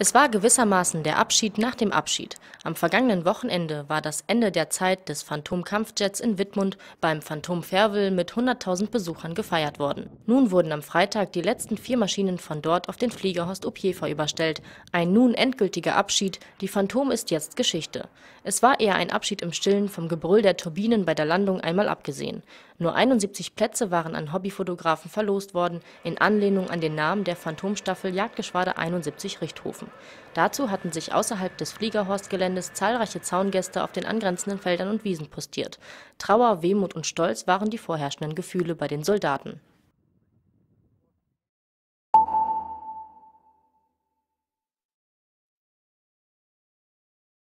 Es war gewissermaßen der Abschied nach dem Abschied. Am vergangenen Wochenende war das Ende der Zeit des Phantom-Kampfjets in Wittmund beim Phantom Fairville mit 100.000 Besuchern gefeiert worden. Nun wurden am Freitag die letzten vier Maschinen von dort auf den Fliegerhorst Horst Opjefer überstellt. Ein nun endgültiger Abschied, die Phantom ist jetzt Geschichte. Es war eher ein Abschied im Stillen vom Gebrüll der Turbinen bei der Landung einmal abgesehen. Nur 71 Plätze waren an Hobbyfotografen verlost worden, in Anlehnung an den Namen der Phantomstaffel Jagdgeschwader 71 Richthofen. Dazu hatten sich außerhalb des Fliegerhorstgeländes zahlreiche Zaungäste auf den angrenzenden Feldern und Wiesen postiert. Trauer, Wehmut und Stolz waren die vorherrschenden Gefühle bei den Soldaten.